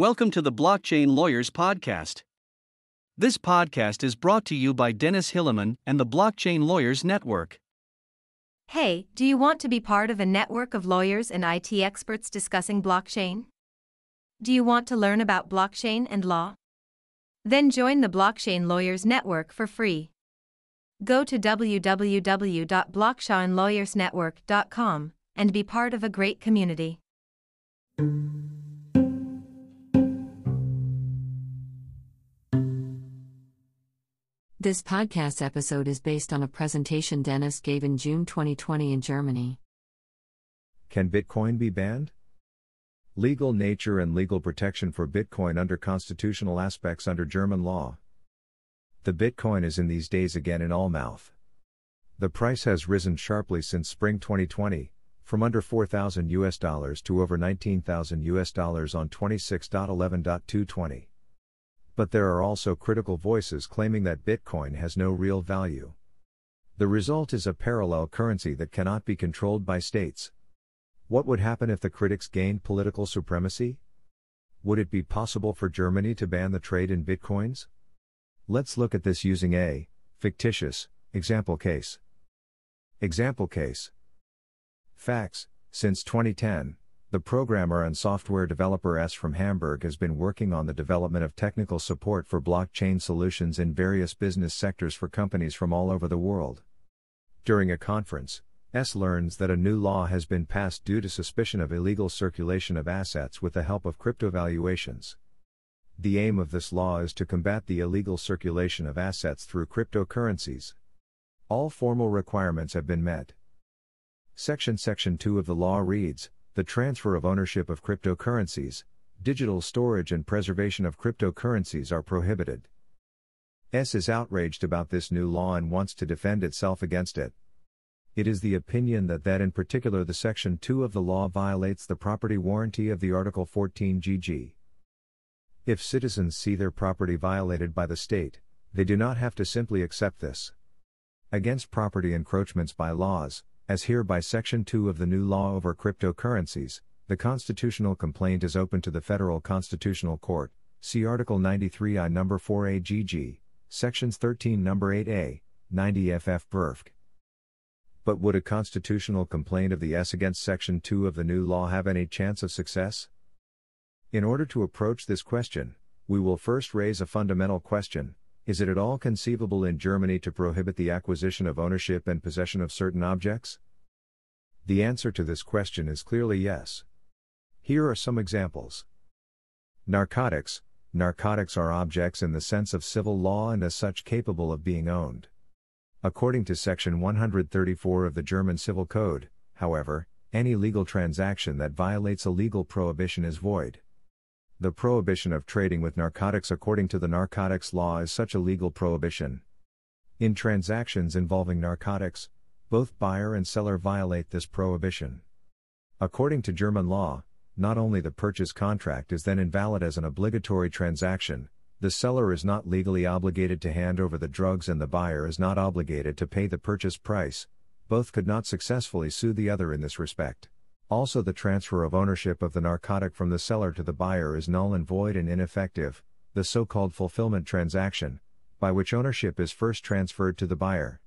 Welcome to the Blockchain Lawyers Podcast. This podcast is brought to you by Dennis Hilleman and the Blockchain Lawyers Network. Hey, do you want to be part of a network of lawyers and IT experts discussing blockchain? Do you want to learn about blockchain and law? Then join the Blockchain Lawyers Network for free. Go to www.blockchainlawyersnetwork.com and be part of a great community. This podcast episode is based on a presentation Dennis gave in June 2020 in Germany. Can Bitcoin be banned? Legal nature and legal protection for Bitcoin under constitutional aspects under German law. The Bitcoin is in these days again in all mouth. The price has risen sharply since spring 2020, from under 4,000 US dollars to over 19,000 US dollars on 26.11.220 but there are also critical voices claiming that Bitcoin has no real value. The result is a parallel currency that cannot be controlled by states. What would happen if the critics gained political supremacy? Would it be possible for Germany to ban the trade in bitcoins? Let's look at this using a fictitious example case. Example case Facts Since 2010, the programmer and software developer S from Hamburg has been working on the development of technical support for blockchain solutions in various business sectors for companies from all over the world. During a conference, S learns that a new law has been passed due to suspicion of illegal circulation of assets with the help of crypto valuations. The aim of this law is to combat the illegal circulation of assets through cryptocurrencies. All formal requirements have been met. Section Section 2 of the law reads the transfer of ownership of cryptocurrencies, digital storage, and preservation of cryptocurrencies are prohibited. S is outraged about this new law and wants to defend itself against it. It is the opinion that that in particular the section 2 of the law violates the property warranty of the article 14 GG. If citizens see their property violated by the state, they do not have to simply accept this. Against property encroachments by laws, as here by Section 2 of the new law over cryptocurrencies, the constitutional complaint is open to the Federal Constitutional Court, see Article 93I No. 4AGG, Sections 13 No. 8A, 90FF Berfk. But would a constitutional complaint of the S against Section 2 of the new law have any chance of success? In order to approach this question, we will first raise a fundamental question is it at all conceivable in Germany to prohibit the acquisition of ownership and possession of certain objects? The answer to this question is clearly yes. Here are some examples. Narcotics Narcotics are objects in the sense of civil law and as such capable of being owned. According to Section 134 of the German Civil Code, however, any legal transaction that violates a legal prohibition is void. The prohibition of trading with narcotics according to the narcotics law is such a legal prohibition. In transactions involving narcotics, both buyer and seller violate this prohibition. According to German law, not only the purchase contract is then invalid as an obligatory transaction, the seller is not legally obligated to hand over the drugs and the buyer is not obligated to pay the purchase price, both could not successfully sue the other in this respect. Also, the transfer of ownership of the narcotic from the seller to the buyer is null and void and ineffective, the so called fulfillment transaction, by which ownership is first transferred to the buyer.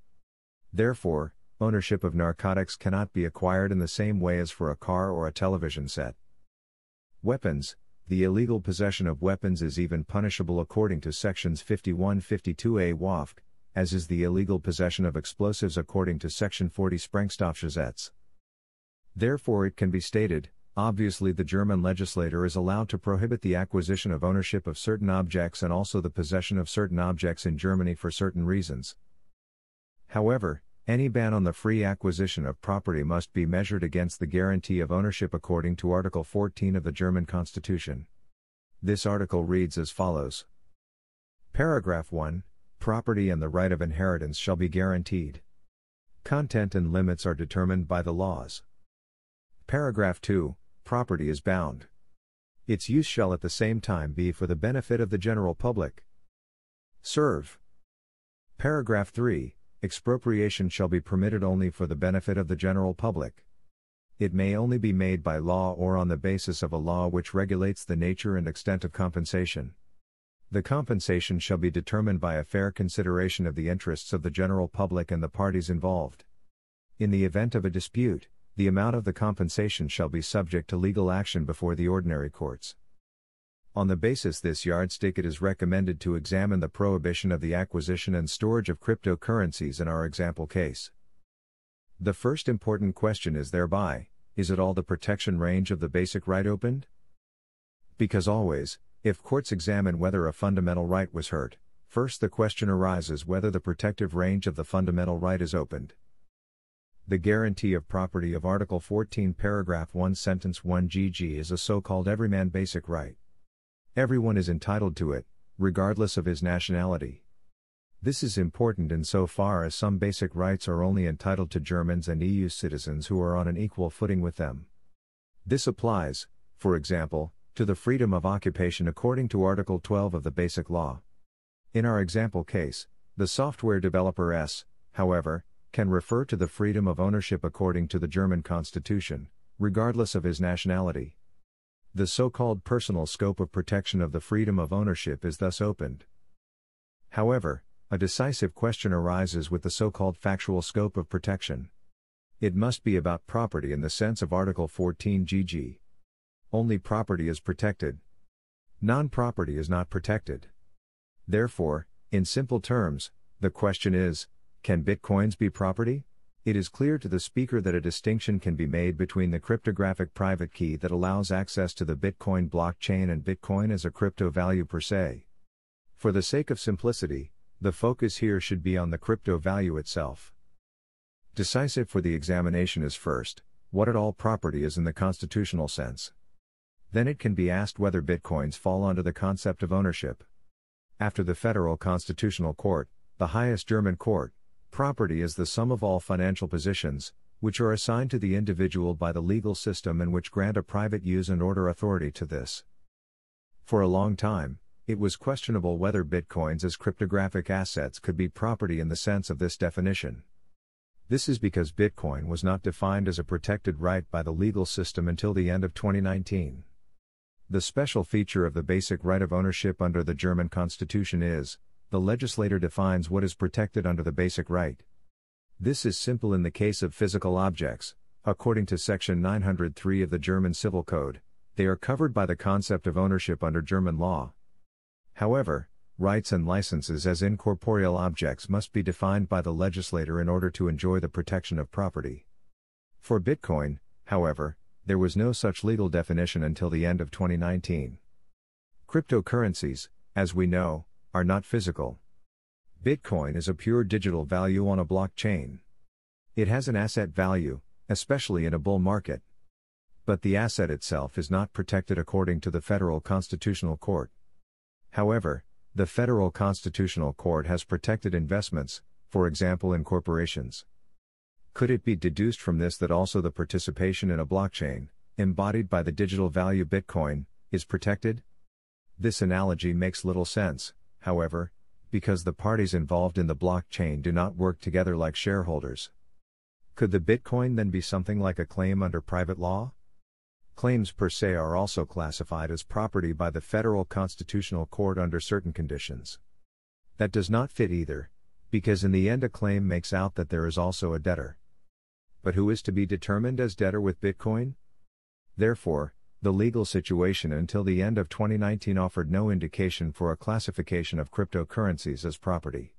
Therefore, ownership of narcotics cannot be acquired in the same way as for a car or a television set. Weapons The illegal possession of weapons is even punishable according to sections 51 52a WAFC, as is the illegal possession of explosives according to section 40 Sprengstoffgesetz. Therefore, it can be stated obviously, the German legislator is allowed to prohibit the acquisition of ownership of certain objects and also the possession of certain objects in Germany for certain reasons. However, any ban on the free acquisition of property must be measured against the guarantee of ownership according to Article 14 of the German Constitution. This article reads as follows Paragraph 1 Property and the right of inheritance shall be guaranteed. Content and limits are determined by the laws. Paragraph 2 Property is bound. Its use shall at the same time be for the benefit of the general public. Serve. Paragraph 3 Expropriation shall be permitted only for the benefit of the general public. It may only be made by law or on the basis of a law which regulates the nature and extent of compensation. The compensation shall be determined by a fair consideration of the interests of the general public and the parties involved. In the event of a dispute, the amount of the compensation shall be subject to legal action before the ordinary courts. On the basis this yardstick it is recommended to examine the prohibition of the acquisition and storage of cryptocurrencies in our example case. The first important question is thereby, is it all the protection range of the basic right opened? Because always, if courts examine whether a fundamental right was hurt, first the question arises whether the protective range of the fundamental right is opened. The guarantee of property of Article 14, Paragraph 1, Sentence 1 GG is a so called everyman basic right. Everyone is entitled to it, regardless of his nationality. This is important insofar as some basic rights are only entitled to Germans and EU citizens who are on an equal footing with them. This applies, for example, to the freedom of occupation according to Article 12 of the Basic Law. In our example case, the software developer S, however, can refer to the freedom of ownership according to the German constitution, regardless of his nationality. The so called personal scope of protection of the freedom of ownership is thus opened. However, a decisive question arises with the so called factual scope of protection. It must be about property in the sense of Article 14 GG. Only property is protected. Non property is not protected. Therefore, in simple terms, the question is can bitcoins be property? It is clear to the speaker that a distinction can be made between the cryptographic private key that allows access to the Bitcoin blockchain and Bitcoin as a crypto value per se. For the sake of simplicity, the focus here should be on the crypto value itself. Decisive for the examination is first, what at all property is in the constitutional sense. Then it can be asked whether bitcoins fall under the concept of ownership. After the Federal Constitutional Court, the highest German court, Property is the sum of all financial positions, which are assigned to the individual by the legal system and which grant a private use and order authority to this. For a long time, it was questionable whether bitcoins as cryptographic assets could be property in the sense of this definition. This is because bitcoin was not defined as a protected right by the legal system until the end of 2019. The special feature of the basic right of ownership under the German constitution is, the legislator defines what is protected under the basic right. This is simple in the case of physical objects, according to section 903 of the German Civil Code, they are covered by the concept of ownership under German law. However, rights and licenses as incorporeal objects must be defined by the legislator in order to enjoy the protection of property. For Bitcoin, however, there was no such legal definition until the end of 2019. Cryptocurrencies, as we know, are not physical. Bitcoin is a pure digital value on a blockchain. It has an asset value, especially in a bull market. But the asset itself is not protected according to the Federal Constitutional Court. However, the Federal Constitutional Court has protected investments, for example in corporations. Could it be deduced from this that also the participation in a blockchain, embodied by the digital value Bitcoin, is protected? This analogy makes little sense, however, because the parties involved in the blockchain do not work together like shareholders. Could the Bitcoin then be something like a claim under private law? Claims per se are also classified as property by the Federal Constitutional Court under certain conditions. That does not fit either, because in the end a claim makes out that there is also a debtor. But who is to be determined as debtor with Bitcoin? Therefore, the legal situation until the end of 2019 offered no indication for a classification of cryptocurrencies as property.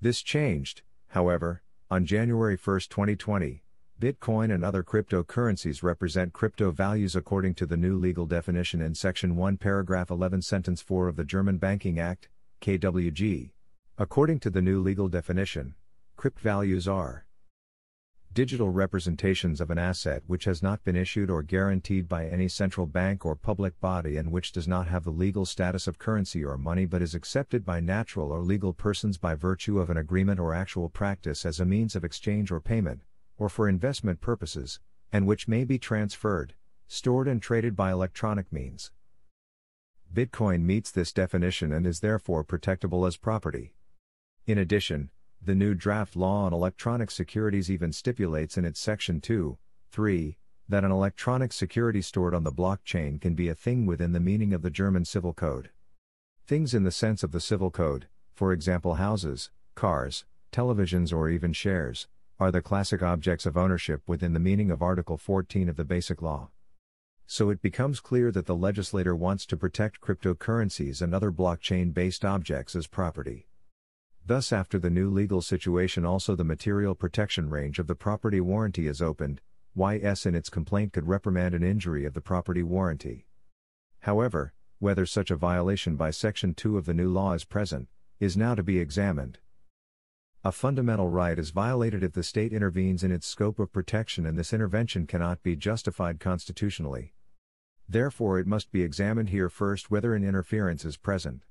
This changed, however, on January 1, 2020. Bitcoin and other cryptocurrencies represent crypto values according to the new legal definition in Section 1, Paragraph 11, Sentence 4 of the German Banking Act, KWG. According to the new legal definition, crypt values are digital representations of an asset which has not been issued or guaranteed by any central bank or public body and which does not have the legal status of currency or money but is accepted by natural or legal persons by virtue of an agreement or actual practice as a means of exchange or payment, or for investment purposes, and which may be transferred, stored, and traded by electronic means. Bitcoin meets this definition and is therefore protectable as property. In addition, the new draft law on electronic securities even stipulates in its section 2, 3, that an electronic security stored on the blockchain can be a thing within the meaning of the German Civil Code. Things in the sense of the Civil Code, for example houses, cars, televisions, or even shares, are the classic objects of ownership within the meaning of Article 14 of the Basic Law. So it becomes clear that the legislator wants to protect cryptocurrencies and other blockchain based objects as property. Thus, after the new legal situation, also the material protection range of the property warranty is opened, YS in its complaint could reprimand an injury of the property warranty. However, whether such a violation by Section 2 of the new law is present, is now to be examined. A fundamental right is violated if the state intervenes in its scope of protection and this intervention cannot be justified constitutionally. Therefore, it must be examined here first whether an interference is present.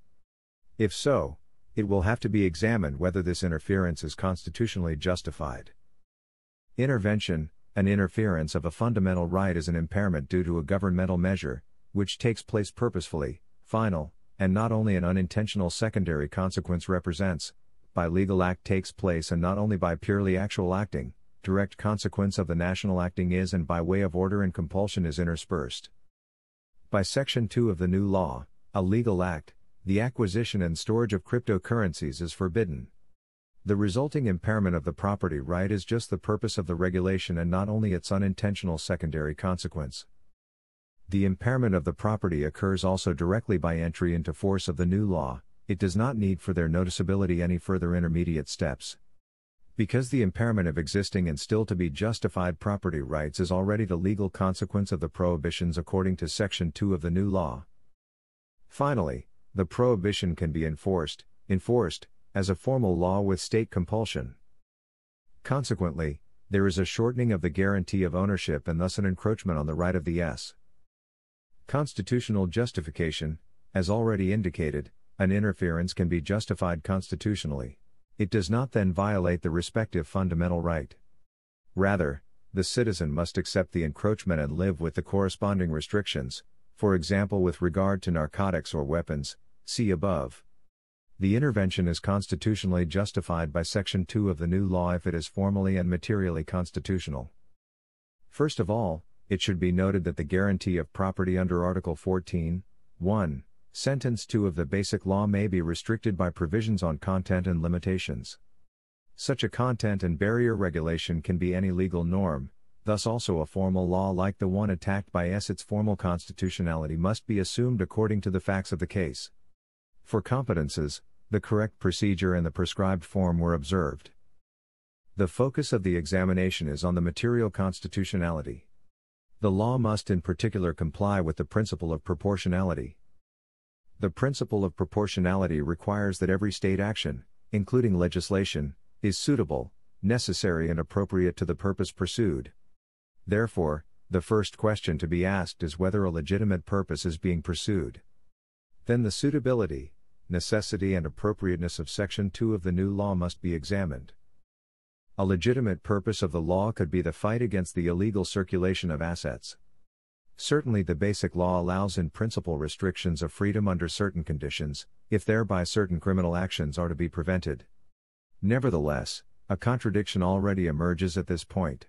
If so, it will have to be examined whether this interference is constitutionally justified. Intervention An interference of a fundamental right is an impairment due to a governmental measure, which takes place purposefully, final, and not only an unintentional secondary consequence represents, by legal act takes place and not only by purely actual acting, direct consequence of the national acting is and by way of order and compulsion is interspersed. By Section 2 of the new law, a legal act, the acquisition and storage of cryptocurrencies is forbidden. The resulting impairment of the property right is just the purpose of the regulation and not only its unintentional secondary consequence. The impairment of the property occurs also directly by entry into force of the new law, it does not need for their noticeability any further intermediate steps. Because the impairment of existing and still to be justified property rights is already the legal consequence of the prohibitions according to Section 2 of the new law. Finally, the prohibition can be enforced, enforced, as a formal law with state compulsion. Consequently, there is a shortening of the guarantee of ownership and thus an encroachment on the right of the S. Constitutional justification, as already indicated, an interference can be justified constitutionally. It does not then violate the respective fundamental right. Rather, the citizen must accept the encroachment and live with the corresponding restrictions, for example with regard to narcotics or weapons, See above. The intervention is constitutionally justified by Section 2 of the new law if it is formally and materially constitutional. First of all, it should be noted that the guarantee of property under Article 14, 1, Sentence 2 of the Basic Law may be restricted by provisions on content and limitations. Such a content and barrier regulation can be any legal norm, thus, also a formal law like the one attacked by S. Its formal constitutionality must be assumed according to the facts of the case. For competences, the correct procedure and the prescribed form were observed. The focus of the examination is on the material constitutionality. The law must in particular comply with the principle of proportionality. The principle of proportionality requires that every state action, including legislation, is suitable, necessary, and appropriate to the purpose pursued. Therefore, the first question to be asked is whether a legitimate purpose is being pursued. Then the suitability, necessity and appropriateness of Section 2 of the new law must be examined. A legitimate purpose of the law could be the fight against the illegal circulation of assets. Certainly, the Basic Law allows in principle restrictions of freedom under certain conditions, if thereby certain criminal actions are to be prevented. Nevertheless, a contradiction already emerges at this point.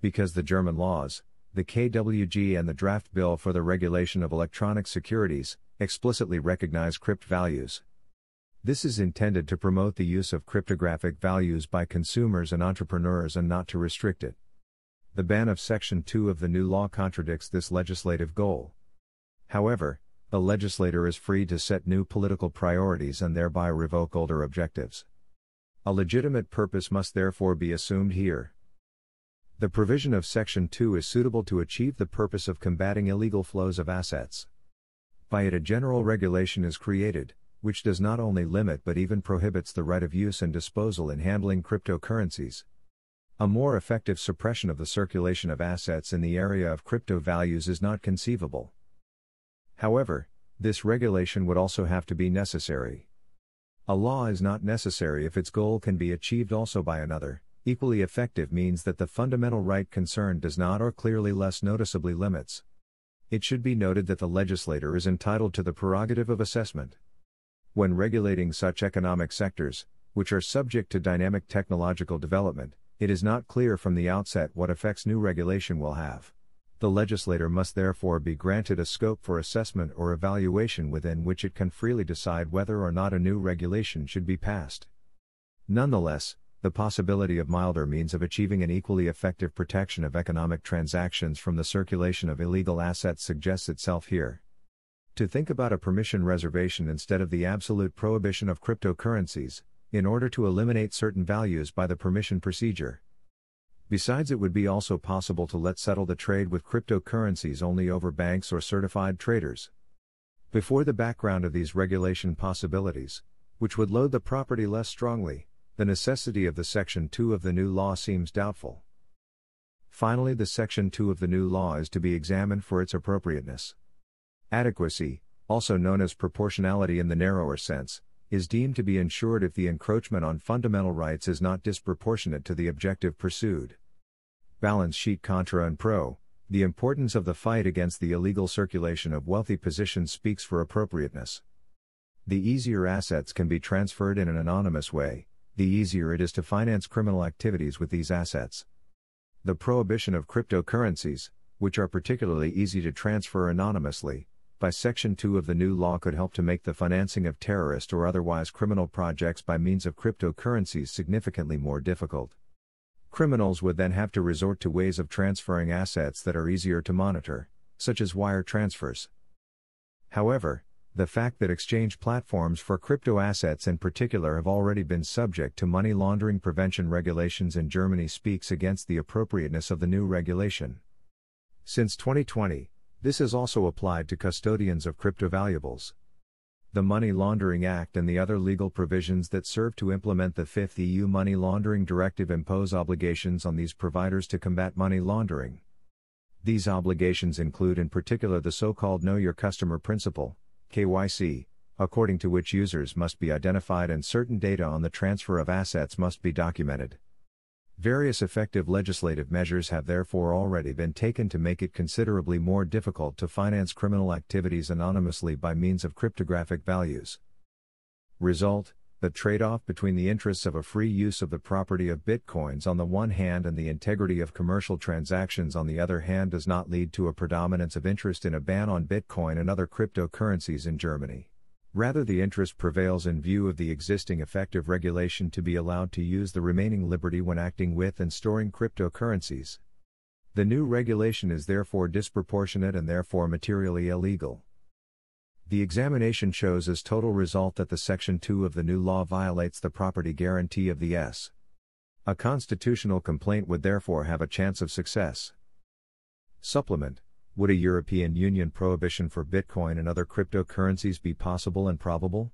Because the German laws, the KWG and the draft bill for the regulation of electronic securities explicitly recognize crypt values. This is intended to promote the use of cryptographic values by consumers and entrepreneurs and not to restrict it. The ban of Section 2 of the new law contradicts this legislative goal. However, a legislator is free to set new political priorities and thereby revoke older objectives. A legitimate purpose must therefore be assumed here the provision of Section 2 is suitable to achieve the purpose of combating illegal flows of assets. By it, a general regulation is created, which does not only limit but even prohibits the right of use and disposal in handling cryptocurrencies. A more effective suppression of the circulation of assets in the area of crypto values is not conceivable. However, this regulation would also have to be necessary. A law is not necessary if its goal can be achieved also by another. Equally effective means that the fundamental right concerned does not or clearly less noticeably limits. It should be noted that the legislator is entitled to the prerogative of assessment. When regulating such economic sectors, which are subject to dynamic technological development, it is not clear from the outset what effects new regulation will have. The legislator must therefore be granted a scope for assessment or evaluation within which it can freely decide whether or not a new regulation should be passed. Nonetheless, the possibility of milder means of achieving an equally effective protection of economic transactions from the circulation of illegal assets suggests itself here. To think about a permission reservation instead of the absolute prohibition of cryptocurrencies, in order to eliminate certain values by the permission procedure. Besides, it would be also possible to let settle the trade with cryptocurrencies only over banks or certified traders. Before the background of these regulation possibilities, which would load the property less strongly, the necessity of the Section 2 of the new law seems doubtful. Finally, the Section 2 of the new law is to be examined for its appropriateness. Adequacy, also known as proportionality in the narrower sense, is deemed to be ensured if the encroachment on fundamental rights is not disproportionate to the objective pursued. Balance sheet contra and pro, the importance of the fight against the illegal circulation of wealthy positions speaks for appropriateness. The easier assets can be transferred in an anonymous way, the easier it is to finance criminal activities with these assets. The prohibition of cryptocurrencies, which are particularly easy to transfer anonymously, by Section 2 of the new law could help to make the financing of terrorist or otherwise criminal projects by means of cryptocurrencies significantly more difficult. Criminals would then have to resort to ways of transferring assets that are easier to monitor, such as wire transfers. However, the fact that exchange platforms for crypto assets in particular have already been subject to money laundering prevention regulations in Germany speaks against the appropriateness of the new regulation. Since 2020, this has also applied to custodians of crypto valuables. The Money Laundering Act and the other legal provisions that serve to implement the fifth EU Money Laundering Directive impose obligations on these providers to combat money laundering. These obligations include, in particular, the so called Know Your Customer principle, KYC, according to which users must be identified and certain data on the transfer of assets must be documented. Various effective legislative measures have therefore already been taken to make it considerably more difficult to finance criminal activities anonymously by means of cryptographic values. Result the trade off between the interests of a free use of the property of bitcoins on the one hand and the integrity of commercial transactions on the other hand does not lead to a predominance of interest in a ban on bitcoin and other cryptocurrencies in Germany. Rather, the interest prevails in view of the existing effective regulation to be allowed to use the remaining liberty when acting with and storing cryptocurrencies. The new regulation is therefore disproportionate and therefore materially illegal. The examination shows as total result that the Section 2 of the new law violates the property guarantee of the S. A constitutional complaint would therefore have a chance of success. Supplement Would a European Union prohibition for Bitcoin and other cryptocurrencies be possible and probable?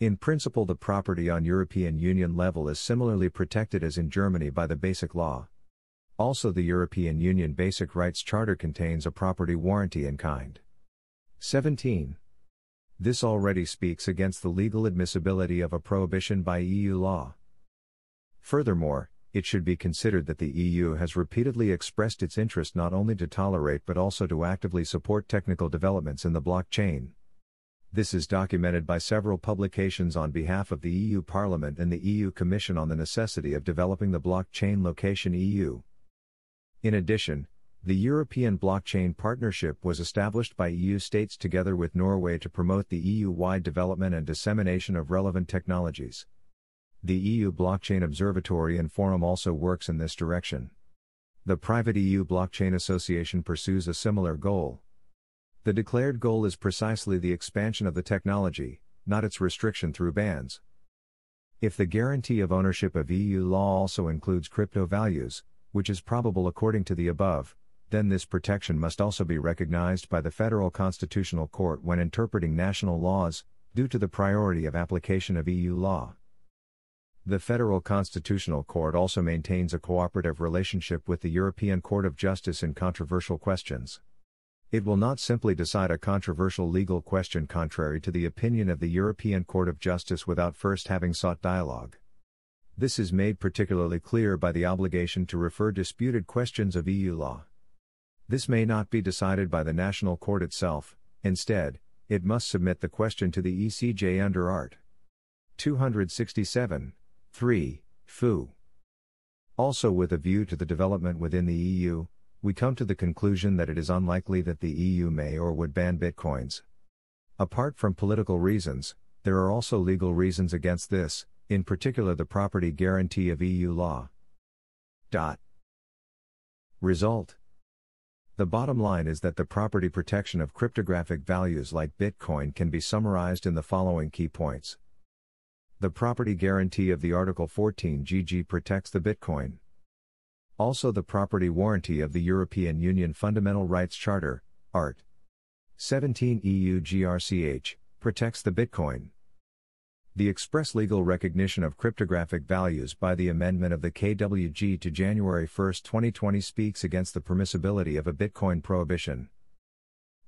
In principle, the property on European Union level is similarly protected as in Germany by the Basic Law. Also, the European Union Basic Rights Charter contains a property warranty in kind. 17. This already speaks against the legal admissibility of a prohibition by EU law. Furthermore, it should be considered that the EU has repeatedly expressed its interest not only to tolerate but also to actively support technical developments in the blockchain. This is documented by several publications on behalf of the EU Parliament and the EU Commission on the necessity of developing the blockchain location EU. In addition, the European Blockchain Partnership was established by EU states together with Norway to promote the EU wide development and dissemination of relevant technologies. The EU Blockchain Observatory and Forum also works in this direction. The private EU Blockchain Association pursues a similar goal. The declared goal is precisely the expansion of the technology, not its restriction through bans. If the guarantee of ownership of EU law also includes crypto values, which is probable according to the above, then this protection must also be recognized by the Federal Constitutional Court when interpreting national laws, due to the priority of application of EU law. The Federal Constitutional Court also maintains a cooperative relationship with the European Court of Justice in controversial questions. It will not simply decide a controversial legal question contrary to the opinion of the European Court of Justice without first having sought dialogue. This is made particularly clear by the obligation to refer disputed questions of EU law. This may not be decided by the National Court itself, instead, it must submit the question to the ECJ under Art. 267, 3, Fu. Also, with a view to the development within the EU, we come to the conclusion that it is unlikely that the EU may or would ban bitcoins. Apart from political reasons, there are also legal reasons against this, in particular the property guarantee of EU law. Dot. Result the bottom line is that the property protection of cryptographic values like Bitcoin can be summarized in the following key points. The property guarantee of the Article 14 GG protects the Bitcoin. Also, the property warranty of the European Union Fundamental Rights Charter, Art. 17 EU GRCH, protects the Bitcoin. The express legal recognition of cryptographic values by the amendment of the KWG to January 1, 2020 speaks against the permissibility of a Bitcoin prohibition.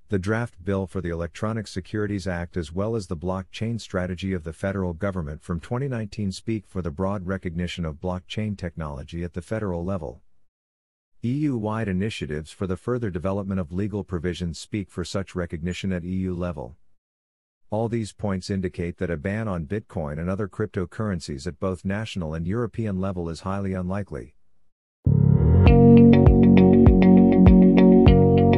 The draft bill for the Electronic Securities Act as well as the blockchain strategy of the federal government from 2019 speak for the broad recognition of blockchain technology at the federal level. EU wide initiatives for the further development of legal provisions speak for such recognition at EU level. All these points indicate that a ban on Bitcoin and other cryptocurrencies at both national and European level is highly unlikely.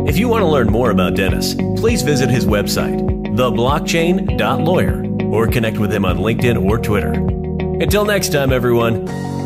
If you want to learn more about Dennis, please visit his website, theblockchain.lawyer, or connect with him on LinkedIn or Twitter. Until next time, everyone.